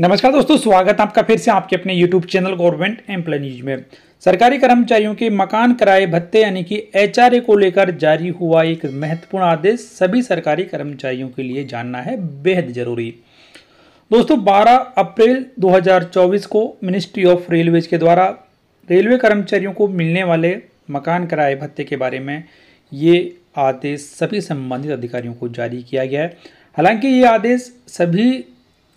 नमस्कार दोस्तों स्वागत है आपका फिर से आपके अपने YouTube channel government employ news में सरकारी कर्मचारियों के मकान किराए भत्ते यानी कि एच को लेकर जारी हुआ एक महत्वपूर्ण आदेश सभी सरकारी कर्मचारियों के लिए जानना है बेहद जरूरी दोस्तों 12 अप्रैल 2024 को मिनिस्ट्री ऑफ रेलवेज के द्वारा रेलवे कर्मचारियों को मिलने वाले मकान किराए भत्ते के बारे में ये आदेश सभी संबंधित अधिकारियों को जारी किया गया है हालांकि ये आदेश सभी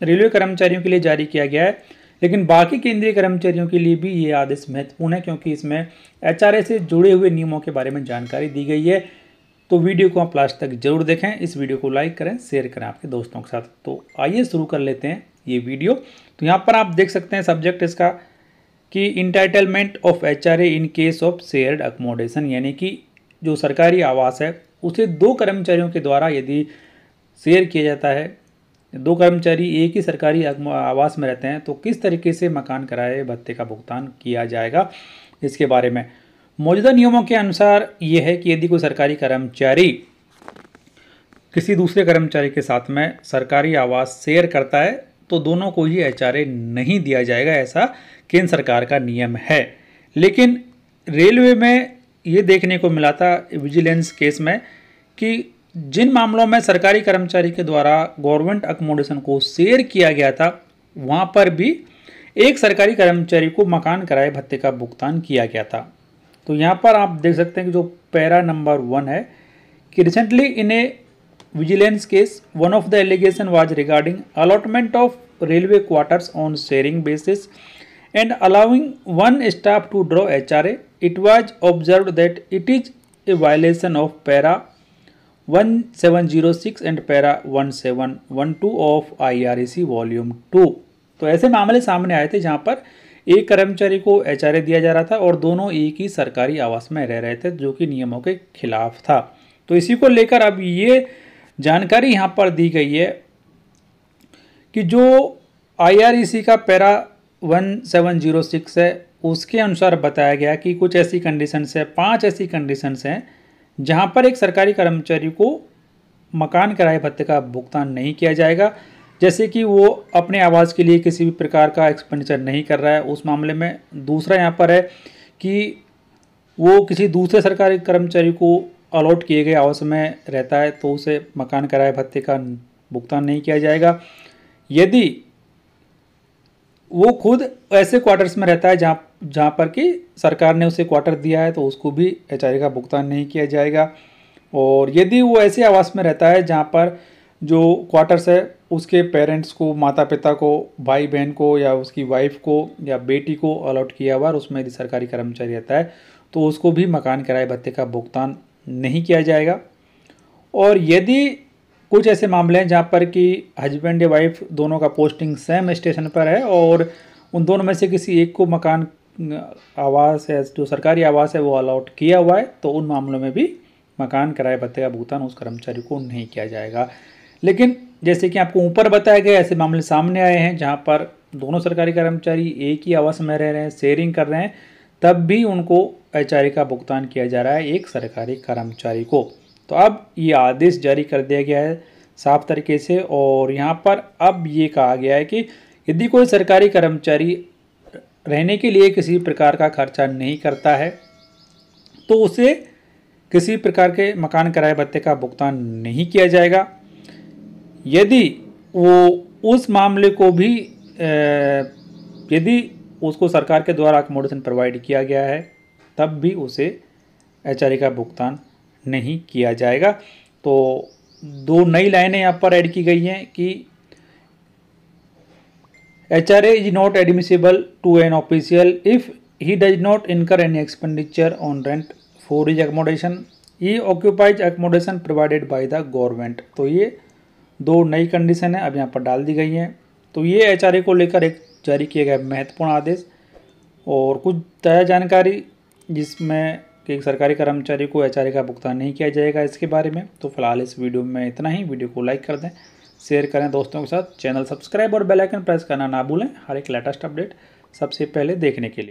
रेलवे कर्मचारियों के लिए जारी किया गया है लेकिन बाकी केंद्रीय कर्मचारियों के लिए भी ये आदेश महत्वपूर्ण है क्योंकि इसमें एच से जुड़े हुए नियमों के बारे में जानकारी दी गई है तो वीडियो को आप लास्ट तक जरूर देखें इस वीडियो को लाइक करें शेयर करें आपके दोस्तों के साथ तो आइए शुरू कर लेते हैं ये वीडियो तो यहाँ पर आप देख सकते हैं सब्जेक्ट इसका कि entitlement of H in case of shared accommodation यानी कि जो सरकारी आवास है उसे दो कर्मचारियों के द्वारा यदि शेयर किया जाता है दो कर्मचारी एक ही सरकारी आवास में रहते हैं तो किस तरीके से मकान किराए भत्ते का भुगतान किया जाएगा इसके बारे में मौजूदा नियमों के अनुसार ये है कि यदि कोई सरकारी कर्मचारी किसी दूसरे कर्मचारी के साथ में सरकारी आवास शेयर करता है तो दोनों को ही एच नहीं दिया जाएगा ऐसा केंद्र सरकार का नियम है लेकिन रेलवे में ये देखने को मिला था विजिलेंस केस में कि जिन मामलों में सरकारी कर्मचारी के द्वारा गवर्नमेंट अकोमोडेशन को शेयर किया गया था वहाँ पर भी एक सरकारी कर्मचारी को मकान किराए भत्ते का भुगतान किया गया था तो यहाँ पर आप देख सकते हैं कि जो पैरा नंबर वन है कि recently in a vigilance case one of the allegation was regarding allotment of railway quarters on sharing basis and allowing one staff to draw H it was observe that it is a violation of para 1706 and para 1712 of IRAC volume two तो ऐसे मामले सामने आए थे जहां पर एक कर्मचारी को एच दिया जा रहा था और दोनों एक ही सरकारी आवास में रह रहे थे जो कि नियमों के खिलाफ था तो इसी को लेकर अब ये जानकारी यहाँ पर दी गई है कि जो आईआरईसी का पैरा 1706 है उसके अनुसार बताया गया कि कुछ ऐसी कंडीशंस है पांच ऐसी कंडीशंस हैं जहां पर एक सरकारी कर्मचारी को मकान किराए भत्ते का भुगतान नहीं किया जाएगा जैसे कि वो अपने आवास के लिए किसी भी प्रकार का एक्सपेंडिचर नहीं कर रहा है उस मामले में दूसरा यहाँ पर है कि वो किसी दूसरे सरकारी कर्मचारी को अलॉट किए गए आवास में रहता है तो उसे मकान किराए भत्ते का भुगतान नहीं किया जाएगा यदि वो खुद ऐसे क्वार्टर्स में रहता है जहाँ जहाँ पर कि सरकार ने उसे क्वार्टर दिया है तो उसको भी एच का भुगतान नहीं किया जाएगा और यदि वो ऐसे आवास में रहता है जहाँ पर जो क्वार्टर्स है उसके पेरेंट्स को माता पिता को भाई बहन को या उसकी वाइफ को या बेटी को अलॉट किया हुआ और उसमें यदि सरकारी कर्मचारी रहता है तो उसको भी मकान किराए भत्ते का भुगतान नहीं किया जाएगा और यदि कुछ ऐसे मामले हैं जहाँ पर कि हस्बैंड या वाइफ दोनों का पोस्टिंग सेम स्टेशन पर है और उन दोनों में से किसी एक को मकान आवास है जो सरकारी आवास है वो अलाउट किया हुआ है तो उन मामलों में भी मकान किराए भत्ते का भुगतान उस कर्मचारी को नहीं किया जाएगा लेकिन जैसे कि आपको ऊपर बताया गया ऐसे मामले सामने आए हैं जहाँ पर दोनों सरकारी कर्मचारी एक ही आवास में रह रहे हैं शेयरिंग कर रहे हैं तब भी उनको एच का भुगतान किया जा रहा है एक सरकारी कर्मचारी को तो अब ये आदेश जारी कर दिया गया है साफ तरीके से और यहाँ पर अब ये कहा गया है कि यदि कोई सरकारी कर्मचारी रहने के लिए किसी प्रकार का खर्चा नहीं करता है तो उसे किसी प्रकार के मकान किराए भत्ते का भुगतान नहीं किया जाएगा यदि वो उस मामले को भी यदि उसको सरकार के द्वारा अकोमोडेशन प्रोवाइड किया गया है तब भी उसे एच का भुगतान नहीं किया जाएगा तो दो नई लाइनें यहाँ पर ऐड की गई हैं कि HRA is not admissible to an official if he does not incur any expenditure on rent for his accommodation. He occupies accommodation provided by the government. तो ये दो नई कंडीशन है अब यहाँ पर डाल दी गई हैं तो ये एच को लेकर एक जारी किया गया महत्वपूर्ण आदेश और कुछ ताज़ा जानकारी जिसमें कि एक सरकारी कर्मचारी को एच का भुगतान नहीं किया जाएगा इसके बारे में तो फिलहाल इस वीडियो में इतना ही वीडियो को लाइक कर दें शेयर करें दोस्तों के साथ चैनल सब्सक्राइब और बेल आइकन प्रेस करना ना भूलें हर एक लेटेस्ट अपडेट सबसे पहले देखने के लिए